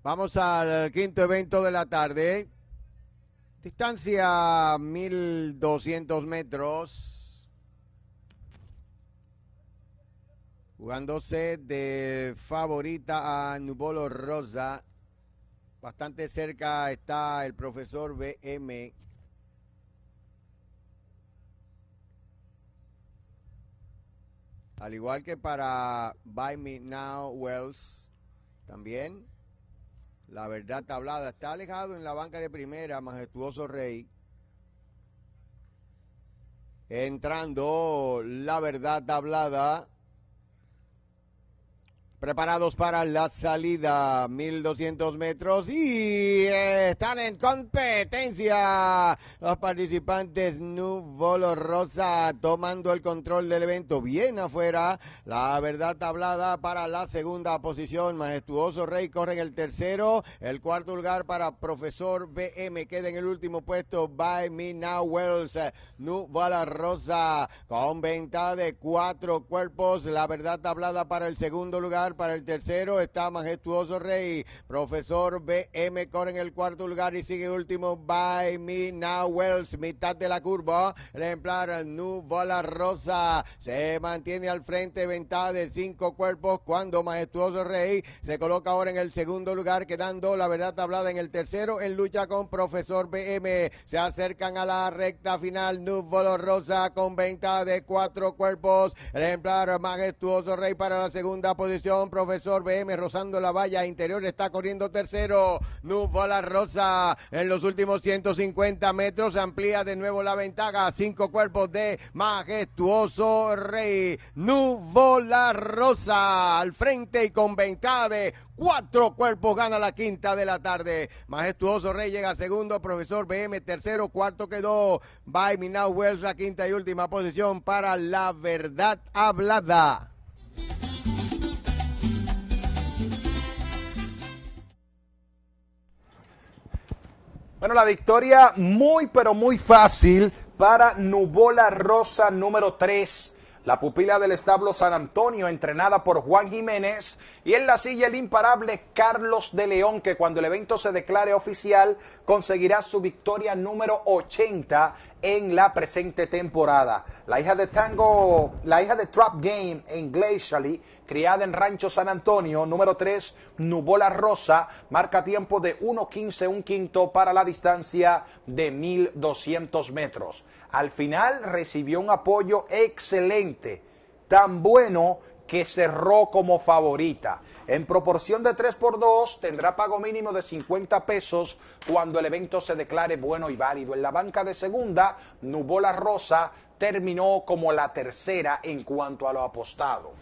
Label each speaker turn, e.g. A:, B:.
A: Vamos al quinto evento de la tarde. Distancia 1200 metros. Jugándose de favorita a Nubolo Rosa. Bastante cerca está el profesor BM. Al igual que para By Me Now Wells, también la verdad tablada. Está alejado en la banca de primera, majestuoso Rey. Entrando la verdad tablada preparados para la salida 1200 metros y están en competencia los participantes Nuvolo Rosa tomando el control del evento bien afuera la verdad tablada para la segunda posición majestuoso Rey corre en el tercero el cuarto lugar para profesor BM queda en el último puesto by me now Wells Nuvolo Rosa con venta de cuatro cuerpos la verdad tablada para el segundo lugar para el tercero está Majestuoso Rey, profesor BM corre en el cuarto lugar y sigue último By Me Now Wells, mitad de la curva, el ejemplar Nubola Rosa se mantiene al frente, ventaja de cinco cuerpos cuando Majestuoso Rey se coloca ahora en el segundo lugar, quedando la verdad tablada en el tercero en lucha con profesor BM, se acercan a la recta final Nubola Rosa con ventaja de cuatro cuerpos, el ejemplar Majestuoso Rey para la segunda posición profesor BM rozando la valla interior, está corriendo tercero. nuvola Rosa en los últimos 150 metros, amplía de nuevo la ventaja. Cinco cuerpos de majestuoso Rey. nuvola Rosa al frente y con ventaja de cuatro cuerpos gana la quinta de la tarde. Majestuoso Rey llega segundo, profesor BM tercero, cuarto quedó. By Minau Wells la quinta y última posición para la verdad hablada.
B: Bueno, la victoria muy, pero muy fácil para Nubola Rosa número 3. La pupila del establo San Antonio, entrenada por Juan Jiménez, y en la silla el imparable Carlos de León, que cuando el evento se declare oficial conseguirá su victoria número 80 en la presente temporada. La hija de Tango, la hija de Trap Game en Glacially, criada en Rancho San Antonio, número 3, Nubola Rosa, marca tiempo de 1.15, un quinto para la distancia de 1.200 metros. Al final recibió un apoyo excelente, tan bueno que cerró como favorita. En proporción de 3 por 2 tendrá pago mínimo de 50 pesos cuando el evento se declare bueno y válido. En la banca de segunda, Nubola Rosa terminó como la tercera en cuanto a lo apostado.